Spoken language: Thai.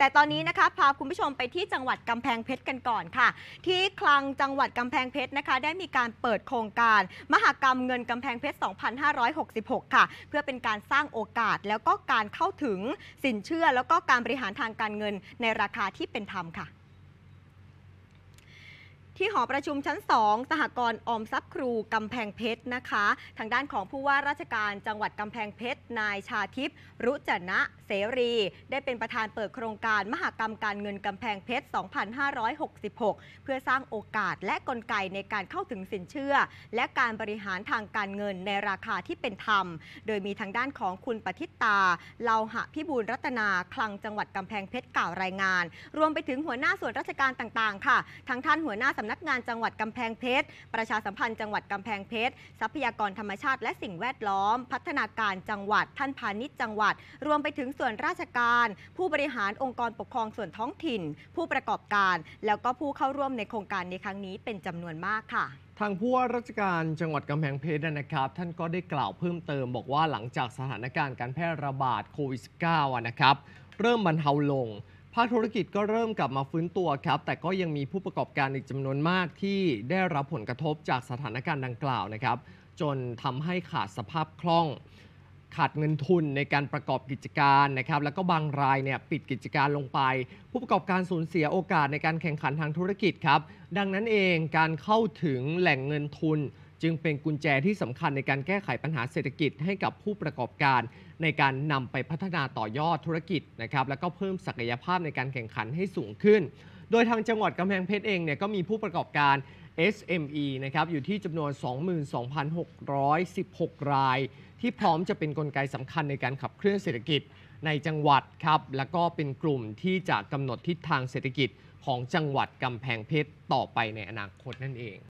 แต่ตอนนี้นะคะพาคุณผู้ชมไปที่จังหวัดกำแพงเพชรกันก่อนค่ะ ที่คลังจังหวัดกำแพงเพชรนะคะ ได้มีการเปิดโครงการมหากรรมเงินกำแพงเพชร 2566 ค่ะ เพื่อเป็นการสร้างโอกาสแล้วก็การเข้าถึงสินเชื่อแล้วก็การบริหารทางการเงินในราคาที่เป็นธรรมค่ะที่หอประชุมชั้น2 สหกรณ์ออมทรัพย์ครูกำแพงเพชรนะคะ ทางด้านของผู้ว่าราชการจังหวัดกำแพงเพชร นายชาทิพย์รุจนะเสรี ได้เป็นประธานเปิดโครงการมหกรรมการเงินกำแพงเพชร 2566 เพื่อสร้างโอกาสและกลไกในการเข้าถึงสินเชื่อ และการบริหารทางการเงินในราคาที่เป็นธรรม โดยมีทางด้านของคุณปฏิตาเลาหะพิบูลรัตนา คลังจังหวัดกำแพงเพชรกล่าวรายงาน รวมไปถึงหัวหน้าส่วนราชการต่างๆค่ะทางท่านหัวหน้าสำำนักงานจังหวัดกำแพงเพชร ประชาสัมพันธ์จังหวัดกำแพงเพชร ทรัพยากรธรรมชาติและสิ่งแวดล้อม พัฒนาการจังหวัด ท่านพาณิชย์จังหวัด รวมไปถึงส่วนราชการ ผู้บริหารองค์กรปกครองส่วนท้องถิ่น ผู้ประกอบการ แล้วก็ผู้เข้าร่วมในโครงการในครั้งนี้เป็นจำนวนมากค่ะ ทางผู้ว่าราชการจังหวัดกำแพงเพชรนะครับ ท่านก็ได้กล่าวเพิ่มเติม บอกว่าหลังจากสถานการณ์การแพร่ระบาดโควิด -19 นะครับ เริ่มบรรเทาลงภาคธุรกิจก็เริ่มกลับมาฟื้นตัวครับ แต่ก็ยังมีผู้ประกอบการอีกจำนวนมากที่ได้รับผลกระทบจากสถานการณ์ดังกล่าวนะครับ จนทำให้ขาดสภาพคล่อง ขาดเงินทุนในการประกอบกิจการนะครับ แล้วก็บางรายเนี่ยปิดกิจการลงไป ผู้ประกอบการสูญเสียโอกาสในการแข่งขันทางธุรกิจครับ ดังนั้นเองการเข้าถึงแหล่งเงินทุนจึงเป็นกุญแจที่สำคัญในการแก้ไขปัญหาเศรษฐกิจให้กับผู้ประกอบการในการนำไปพัฒนาต่อยอดธุรกิจนะครับแล้วก็เพิ่มศักยภาพในการแข่งขันให้สูงขึ้น โดยทางจังหวัดกำแพงเพชรเองเนี่ยก็มีผู้ประกอบการ SME นะครับอยู่ที่จำนวน 22,616 ราย ที่พร้อมจะเป็นนกลไกสำคัญในการขับเคลื่อนเศรษฐกิจในจังหวัดครับแล้วก็เป็นกลุ่มที่จะกำหนดทิศทางเศรษฐกิจของจังหวัดกำแพงเพชรต่อไปในอนาคตนั่นเอง